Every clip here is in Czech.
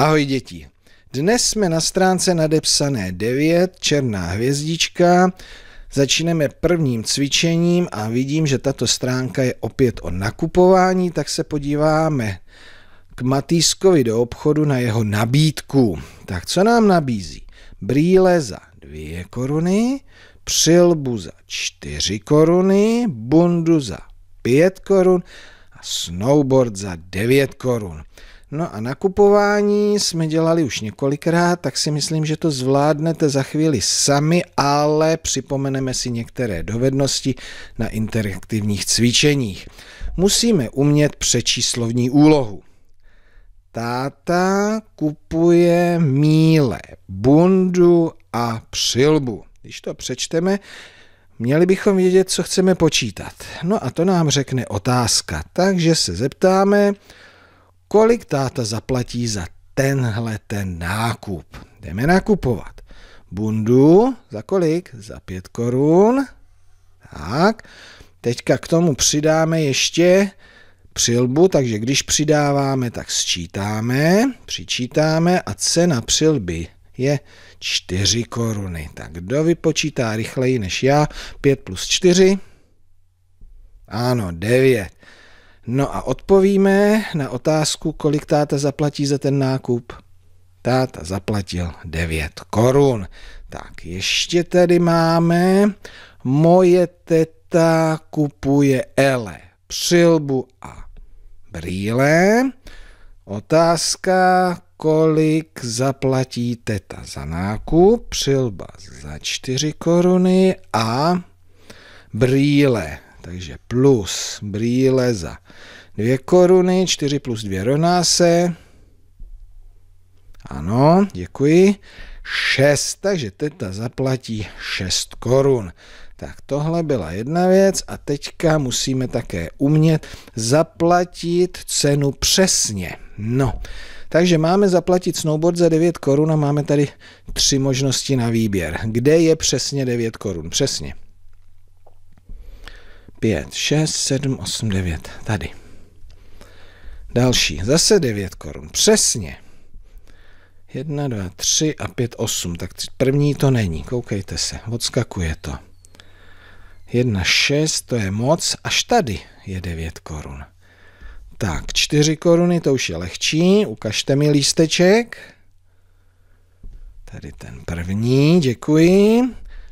Ahoj děti. Dnes jsme na stránce nadepsané 9, černá hvězdička. Začínáme prvním cvičením a vidím, že tato stránka je opět o nakupování, tak se podíváme k Matýskovi do obchodu na jeho nabídku. Tak co nám nabízí? Brýle za 2 koruny, přilbu za 4 koruny, bundu za 5 korun a snowboard za 9 korun. No a nakupování jsme dělali už několikrát, tak si myslím, že to zvládnete za chvíli sami, ale připomeneme si některé dovednosti na interaktivních cvičeních. Musíme umět přečíst slovní úlohu. Táta kupuje míle, bundu a přilbu. Když to přečteme, Měli bychom vědět, co chceme počítat. No a to nám řekne otázka. Takže se zeptáme, kolik táta zaplatí za tenhle ten nákup. Jdeme nakupovat. Bundu za kolik? Za 5 korun. Tak, teďka k tomu přidáme ještě přilbu, takže když přidáváme, tak sčítáme, přičítáme a cena přilby je 4 koruny. Tak kdo vypočítá rychleji než já? 5 plus 4? Ano, 9. No a odpovíme na otázku, kolik táta zaplatí za ten nákup. Táta zaplatil 9 korun. Tak ještě tady máme. Moje teta kupuje ele, přilbu a brýle. Otázka, kolik zaplatí teta za nákup, přilba za 4 koruny a brýle takže plus brýle za 2 koruny, 4 plus 2 rovná se. Ano, děkuji. 6, takže teta zaplatí 6 korun. Tak tohle byla jedna věc a teďka musíme také umět zaplatit cenu přesně. No, takže máme zaplatit snowboard za 9 korun a máme tady tři možnosti na výběr. Kde je přesně 9 korun? Přesně. 5, 6, 7, 8, 9. Tady. Další. Zase 9 korun. Přesně. 1, 2, 3 a 5, 8. Tak první to není. Koukejte se. Odskakuje to. 1, 6, to je moc. Až tady je 9 korun. Tak, 4 koruny, to už je lehčí. Ukažte mi lísteček. Tady ten první, děkuji.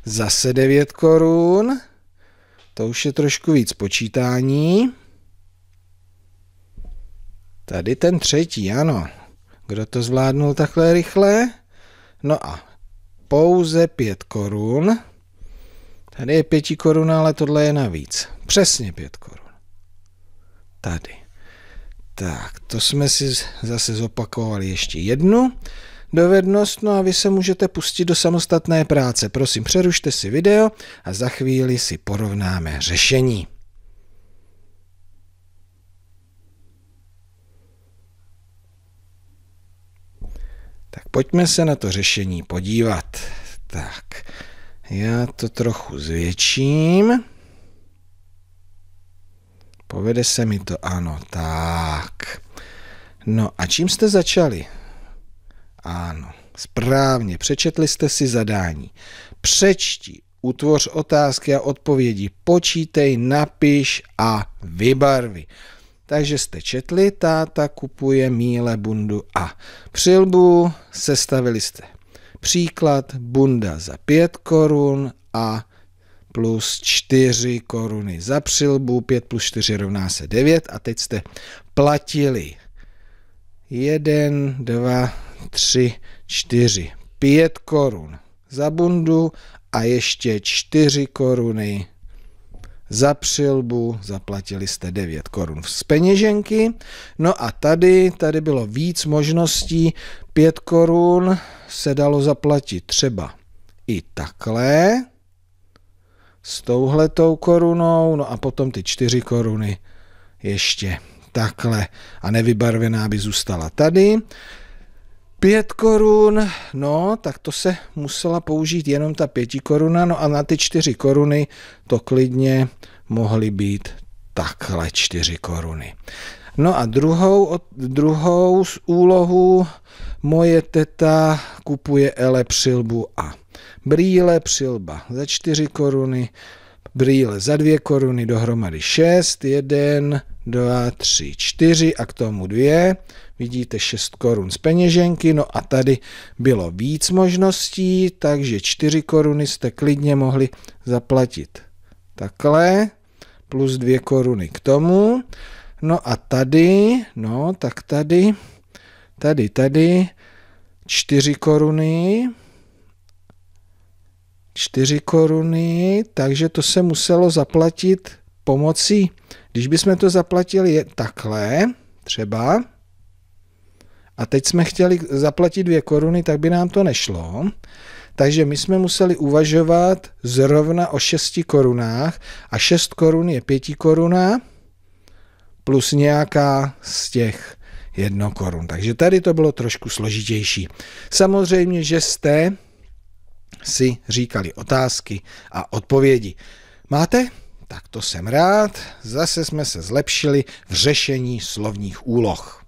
Zase 9 korun. To už je trošku víc počítání. Tady ten třetí, ano. Kdo to zvládnul takhle rychle? No a pouze pět korun. Tady je 5 korun, ale tohle je navíc. Přesně pět korun. Tady. Tak, to jsme si zase zopakovali ještě jednu dovednost, no a vy se můžete pustit do samostatné práce. Prosím, přerušte si video a za chvíli si porovnáme řešení. Tak pojďme se na to řešení podívat. Tak, já to trochu zvětším. Povede se mi to, ano, tak. No a čím jste začali? Ano, správně, přečetli jste si zadání. Přečti, utvoř otázky a odpovědi, počítej, napiš a vybarvi. Takže jste četli, táta kupuje míle bundu a přilbu, sestavili jste příklad bunda za 5 korun a plus 4 koruny za přilbu, 5 plus 4 rovná se 9 a teď jste platili 1, 2, tři, čtyři, pět korun za bundu a ještě čtyři koruny za přilbu zaplatili jste 9 korun z peněženky. No a tady, tady bylo víc možností. 5 korun se dalo zaplatit třeba i takhle, s touhletou korunou, no a potom ty 4 koruny ještě takhle a nevybarvená by zůstala tady. Pět korun, no, tak to se musela použít jenom ta pěti koruna, no a na ty čtyři koruny to klidně mohly být takhle čtyři koruny. No a druhou, druhou z úlohu moje teta kupuje ele přilbu a brýle přilba za čtyři koruny, brýle za dvě koruny, dohromady šest, jeden, dva, tři, čtyři a k tomu dvě. Vidíte šest korun z peněženky, no a tady bylo víc možností, takže čtyři koruny jste klidně mohli zaplatit takhle, plus dvě koruny k tomu. No a tady, no tak tady, tady, tady, čtyři koruny, 4 koruny, takže to se muselo zaplatit pomocí, když bychom to zaplatili takhle, třeba, a teď jsme chtěli zaplatit 2 koruny, tak by nám to nešlo. Takže my jsme museli uvažovat zrovna o 6 korunách a 6 korun je 5 koruna plus nějaká z těch 1 korun. Takže tady to bylo trošku složitější. Samozřejmě, že jste si říkali otázky a odpovědi. Máte? Tak to jsem rád, zase jsme se zlepšili v řešení slovních úloh.